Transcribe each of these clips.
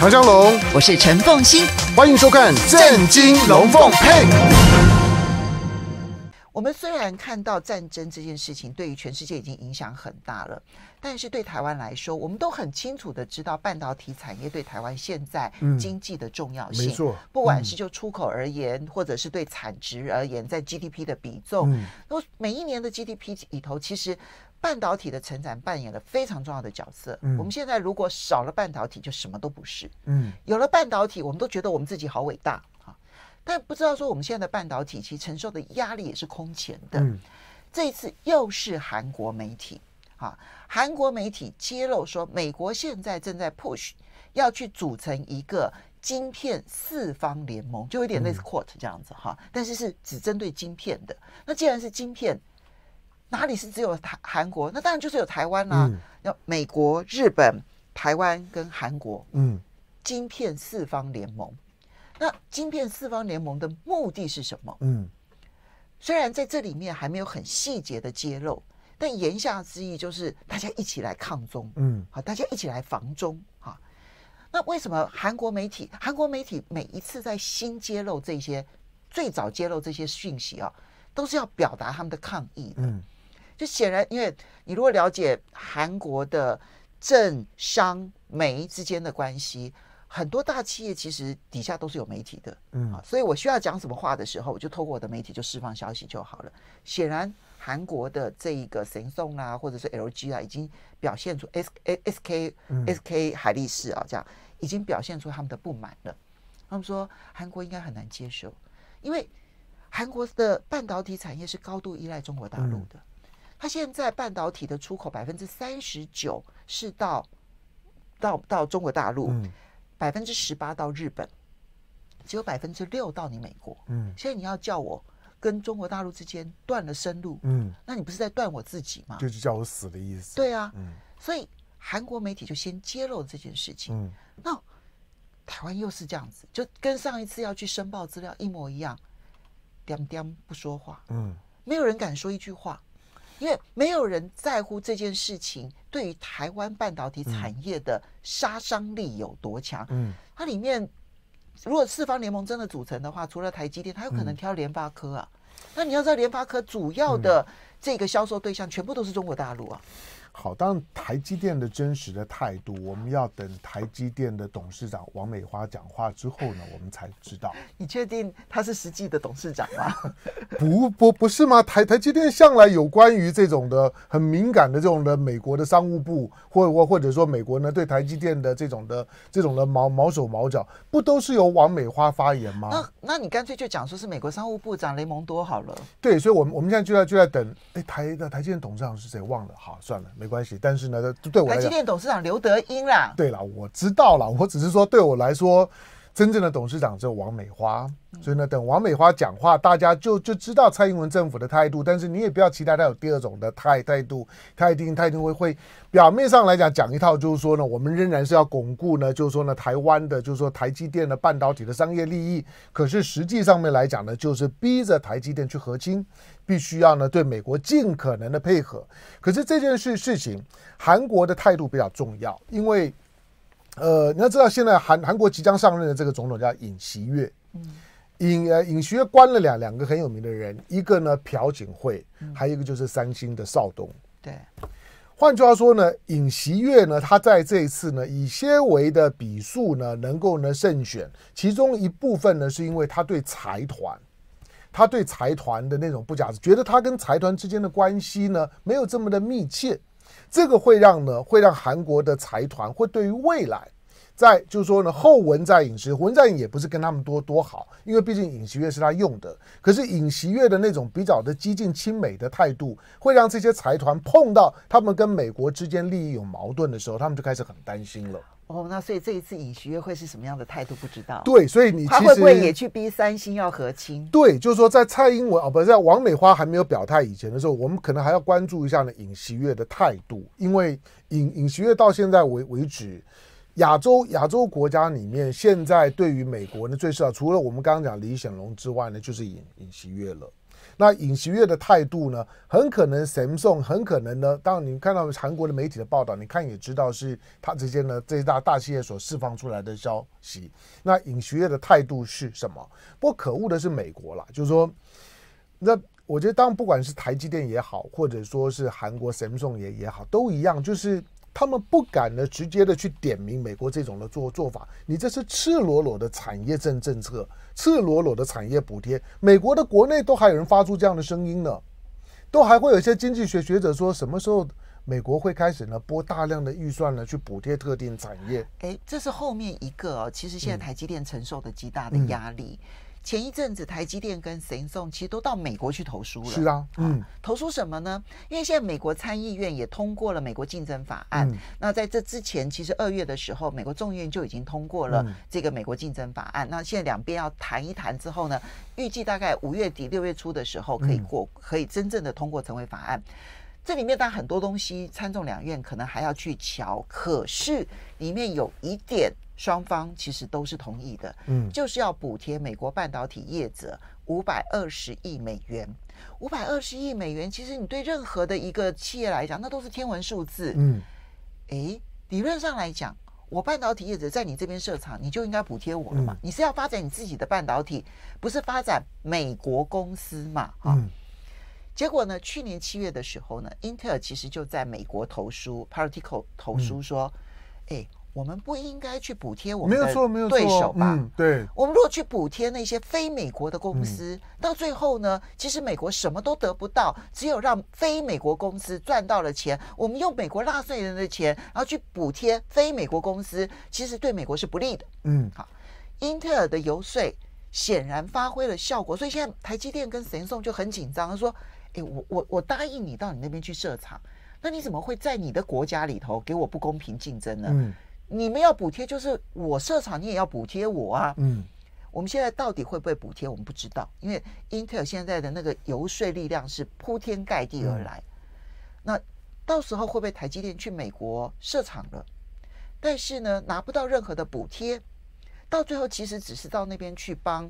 唐江龙，我是陈凤欣，欢迎收看《震惊龙凤配》。我们虽然看到战争这件事情对于全世界已经影响很大了，但是对台湾来说，我们都很清楚的知道半导体产业对台湾现在经济的重要性。没错，不管是就出口而言，或者是对产值而言，在 GDP 的比重，那每一年的 GDP 里头，其实。半导体的成长扮演了非常重要的角色。嗯，我们现在如果少了半导体，就什么都不是。嗯，有了半导体，我们都觉得我们自己好伟大啊！但不知道说，我们现在的半导体其实承受的压力也是空前的。这一次又是韩国媒体啊，韩国媒体揭露说，美国现在正在 push 要去组成一个晶片四方联盟，就有点类似 QUART 这样子哈。但是是只针对晶片的。那既然是晶片，哪里是只有台韩国？那当然就是有台湾啦。要美国、日本、台湾跟韩国，嗯，晶片四方联盟。那晶片四方联盟的目的是什么？嗯，虽然在这里面还没有很细节的揭露，但言下之意就是大家一起来抗中，嗯，好，大家一起来防中，哈。那为什么韩国媒体？韩国媒体每一次在新揭露这些，最早揭露这些讯息啊，都是要表达他们的抗议的，嗯。就显然，因为你如果了解韩国的政商媒之间的关系，很多大企业其实底下都是有媒体的，嗯，所以我需要讲什么话的时候，我就透过我的媒体就释放消息就好了。显然，韩国的这一个神送啊，或者是 LG 啊，已经表现出 SK SK 海力士啊这样，已经表现出他们的不满了。他们说韩国应该很难接受，因为韩国的半导体产业是高度依赖中国大陆的。它现在半导体的出口百分之三十九是到到到中国大陆，百分之十八到日本，只有百分之六到你美国。嗯，现在你要叫我跟中国大陆之间断了生路，嗯，那你不是在断我自己吗？就是叫我死的意思。对啊，所以韩国媒体就先揭露这件事情。嗯，那台湾又是这样子，就跟上一次要去申报资料一模一样，点点不说话，嗯，没有人敢说一句话。因为没有人在乎这件事情对于台湾半导体产业的杀伤力有多强。嗯，它里面如果四方联盟真的组成的话，除了台积电，它有可能挑联发科啊。那你要知道，联发科主要的这个销售对象全部都是中国大陆啊。好，当台积电的真实的态度，我们要等台积电的董事长王美花讲话之后呢，我们才知道。你确定他是实际的董事长吗？不不不是吗？台台积电向来有关于这种的很敏感的这种的美国的商务部，或或或者说美国呢对台积电的这种的这种的毛毛手毛脚，不都是由王美花发言吗？那那你干脆就讲说是美国商务部长雷蒙多好了。对，所以我们我们现在就在就在等。哎，台的台积电董事长是谁？忘了，好算了。没关系，但是呢，对我来，积电董事长刘德英啦，对啦，我知道啦，我只是说，对我来说。真正的董事长只有王美花，所以呢，等王美花讲话，大家就就知道蔡英文政府的态度。但是你也不要期待他有第二种的态态度，一定、态度会会表面上来讲讲一套，就是说呢，我们仍然是要巩固呢，就是说呢，台湾的，就是说台积电的半导体的商业利益。可是实际上面来讲呢，就是逼着台积电去和亲，必须要呢对美国尽可能的配合。可是这件事事情，韩国的态度比较重要，因为。呃，你要知道，现在韩韩国即将上任的这个总统叫尹锡月，嗯，尹呃尹锡月关了两两个很有名的人，一个呢朴槿惠，还有一个就是三星的邵东。对，换句话说呢，尹锡月呢，他在这一次呢，以些为的笔数呢，能够呢胜选，其中一部分呢，是因为他对财团，他对财团的那种不假，觉得他跟财团之间的关系呢，没有这么的密切。这个会让呢，会让韩国的财团会对于未来，在就是说呢，后文在影视，文在也也不是跟他们多多好，因为毕竟尹锡悦是他用的，可是尹锡悦的那种比较的激进亲美的态度，会让这些财团碰到他们跟美国之间利益有矛盾的时候，他们就开始很担心了。哦，那所以这一次尹锡悦会是什么样的态度？不知道。对，所以你他会不会也去逼三星要和亲？对，就是说在蔡英文啊，不是在王美花还没有表态以前的时候，我们可能还要关注一下呢尹锡悦的态度，因为尹尹锡悦到现在为为止，亚洲亚洲国家里面现在对于美国呢最少除了我们刚刚讲李显龙之外呢，就是尹尹锡悦了。那尹锡悦的态度呢？很可能，Samsung 很可能呢。当你看到韩国的媒体的报道，你看也知道是他这些呢这些大大企业所释放出来的消息。那尹锡悦的态度是什么？不过可恶的是美国啦，就是说，那我觉得，当然不管是台积电也好，或者说是韩国 Samsung 也也好，都一样，就是。他们不敢呢，直接的去点名美国这种的做做法，你这是赤裸裸的产业政政策，赤裸裸的产业补贴。美国的国内都还有人发出这样的声音呢，都还会有一些经济学学者说，什么时候美国会开始呢拨大量的预算呢去补贴特定产业？哎，这是后面一个，其实现在台积电承受的极大的压力。前一阵子，台积电跟神送其实都到美国去投书了。是啊，嗯，投书什么呢？因为现在美国参议院也通过了美国竞争法案。那在这之前，其实二月的时候，美国众议院就已经通过了这个美国竞争法案。那现在两边要谈一谈之后呢，预计大概五月底六月初的时候可以过，可以真正的通过成为法案。这里面当然很多东西，参众两院可能还要去瞧。可是里面有一点。双方其实都是同意的，嗯，就是要补贴美国半导体业者五百二十亿美元。五百二十亿美元，其实你对任何的一个企业来讲，那都是天文数字，嗯。诶，理论上来讲，我半导体业者在你这边设厂，你就应该补贴我了嘛？你是要发展你自己的半导体，不是发展美国公司嘛？哈。结果呢，去年七月的时候呢，英特尔其实就在美国投书，political 投书说，诶，我们不应该去补贴我们的对手吧？对，我们如果去补贴那些非美国的公司，到最后呢，其实美国什么都得不到，只有让非美国公司赚到了钱。我们用美国纳税人的钱，然后去补贴非美国公司，其实对美国是不利的。嗯，好，英特尔的游说显然发挥了效果，所以现在台积电跟神送就很紧张，他说：“哎，我我我答应你到你那边去设厂，那你怎么会在你的国家里头给我不公平竞争呢？”你们要补贴，就是我设厂，你也要补贴我啊。嗯，我们现在到底会不会补贴，我们不知道，因为英特尔现在的那个游说力量是铺天盖地而来。那到时候会不会台积电去美国设厂了？但是呢，拿不到任何的补贴，到最后其实只是到那边去帮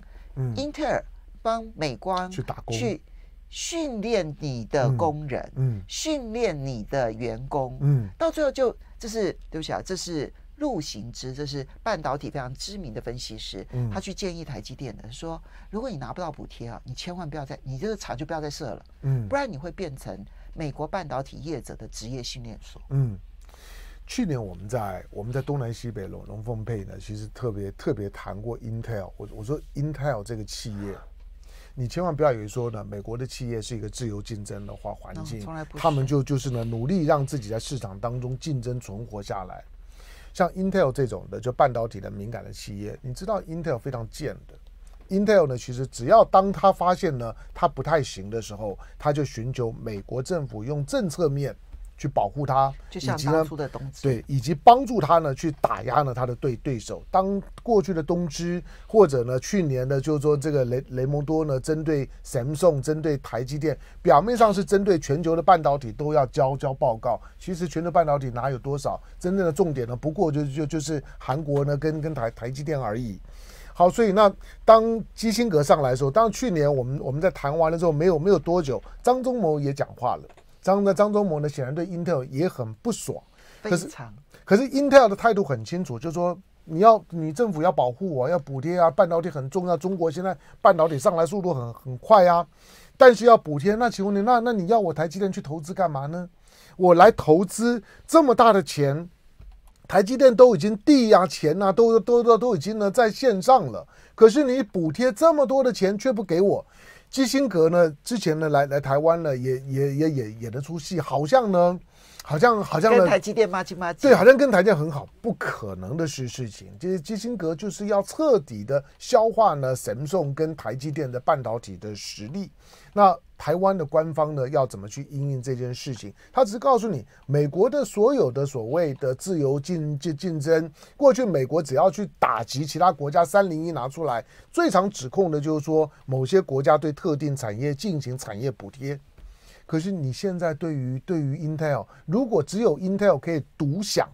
英特尔、帮美光去打工、去训练你的工人、嗯，训练你的员工，嗯，到最后就这是对不起啊，这是。陆行之，这是半导体非常知名的分析师，他去建议台积电的说：“如果你拿不到补贴啊，你千万不要再，你这个厂就不要再设了，嗯，不然你会变成美国半导体业者的职业训练所。”嗯，去年我们在我们在东南西北龙龙凤配呢，其实特别特别谈过 Intel。我我说 Intel 这个企业，你千万不要以为说呢，美国的企业是一个自由竞争的话环境，他们就就是呢努力让自己在市场当中竞争存活下来。像 Intel 这种的，就半导体的敏感的企业，你知道 Intel 非常贱的。Intel 呢，其实只要当他发现呢，他不太行的时候，他就寻求美国政府用政策面。去保护他，以及呢，对，以及帮助他呢，去打压呢他的对对手。当过去的东芝，或者呢去年呢，就是说这个雷雷蒙多呢，针对 Samsung，针对台积电，表面上是针对全球的半导体都要交交报告，其实全球半导体哪有多少真正的重点呢？不过就就就是韩国呢跟跟台台积电而已。好，所以那当基辛格上来时候，当去年我们我们在谈完了之后，没有没有多久，张忠谋也讲话了。张的张忠谋呢？显然对英特尔也很不爽。可是，可是英特尔的态度很清楚，就说你要你政府要保护我，要补贴啊，半导体很重要。中国现在半导体上来速度很很快啊，但是要补贴，那请问你，那那你要我台积电去投资干嘛呢？我来投资这么大的钱，台积电都已经地啊、钱啊，都都都都已经呢在线上了。可是你补贴这么多的钱却不给我。基辛格呢？之前呢来来台湾了，也也也也演了出戏，好像呢。好像好像跟台积电吗？对，好像跟台积电很好，不可能的事事情。就是基辛格就是要彻底的消化呢，神送跟台积电的半导体的实力。那台湾的官方呢，要怎么去应对这件事情？他只是告诉你，美国的所有的所谓的自由竞竞竞争，过去美国只要去打击其他国家，三零一拿出来，最常指控的就是说某些国家对特定产业进行产业补贴。可是你现在对于对于 Intel 如果只有 Intel 可以独享，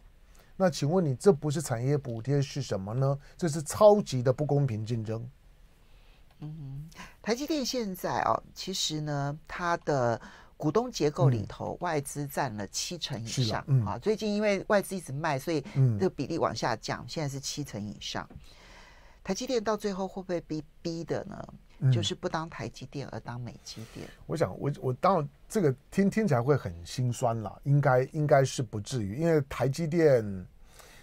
那请问你这不是产业补贴是什么呢？这是超级的不公平竞争。嗯，台积电现在哦，其实呢，它的股东结构里头外资占了七成以上啊。最近因为外资一直卖，所以这个比例往下降，现在是七成以上。台积电到最后会不会被逼的呢？就是不当台积电而当美积电。我想，我我当然这个听听起来会很心酸了，应该应该是不至于，因为台积电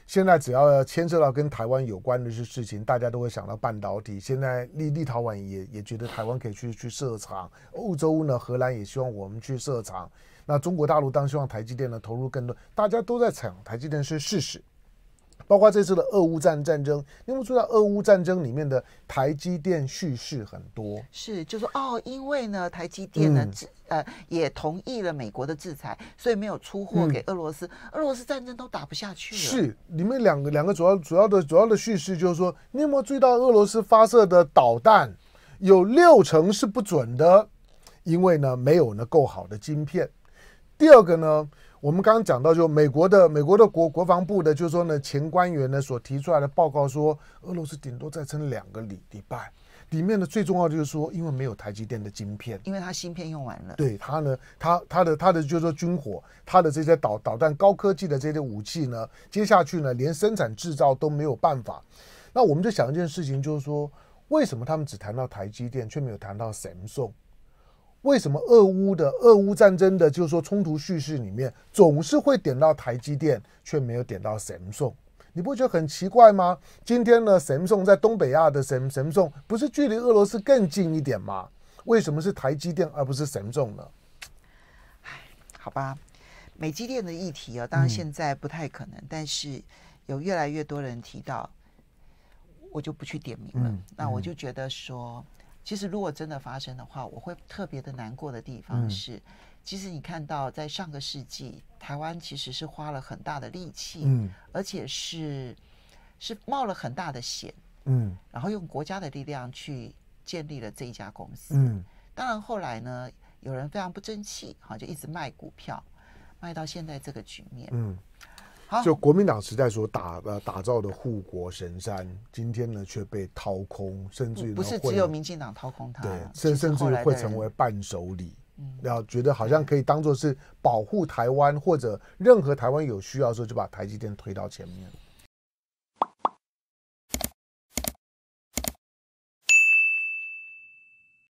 现在只要牵涉到跟台湾有关的一些事情，大家都会想到半导体。现在立立陶宛也也觉得台湾可以去去设厂，欧洲呢荷兰也希望我们去设厂。那中国大陆当然希望台积电呢投入更多，大家都在抢台积电是事实。包括这次的俄乌战战争，你有没有注意到俄乌战争里面的台积电叙事很多？是，就是哦，因为呢，台积电呢呃也同意了美国的制裁，所以没有出货给俄罗斯，俄罗斯战争都打不下去了。是，你们两个两个主要主要的主要的叙事就是说，你有没有注意到俄罗斯发射的导弹有六成是不准的？因为呢，没有呢够好的晶片。第二个呢？我们刚刚讲到，就美国的美国的国国防部的，就是说呢，前官员呢所提出来的报告说，俄罗斯顶多再撑两个礼礼拜。里面呢最重要就是说，因为没有台积电的晶片，因为它芯片用完了。对它呢，它它的它的就是说军火，它的这些导导弹、高科技的这些武器呢，接下去呢连生产制造都没有办法。那我们就想一件事情，就是说，为什么他们只谈到台积电，却没有谈到 Samsung？为什么俄乌的俄乌战争的，就是说冲突叙事里面总是会点到台积电，却没有点到 Samsung？你不觉得很奇怪吗？今天呢，Samsung 在东北亚的 S Samsung 不是距离俄罗斯更近一点吗？为什么是台积电而不是 Samsung 呢？唉，好吧，美积电的议题啊，当然现在不太可能，但是有越来越多人提到，我就不去点名了。那我就觉得说。其实，如果真的发生的话，我会特别的难过的地方是，其实你看到在上个世纪，台湾其实是花了很大的力气，嗯，而且是是冒了很大的险，嗯，然后用国家的力量去建立了这一家公司，嗯，当然后来呢，有人非常不争气，哈，就一直卖股票，卖到现在这个局面，嗯。就国民党时代所打呃打造的护国神山，今天呢却被掏空，甚至于不是只有民进党掏空它，对，甚甚至于会成为伴手礼，然后觉得好像可以当做是保护台湾或者任何台湾有需要的时候就把台积电推到前面。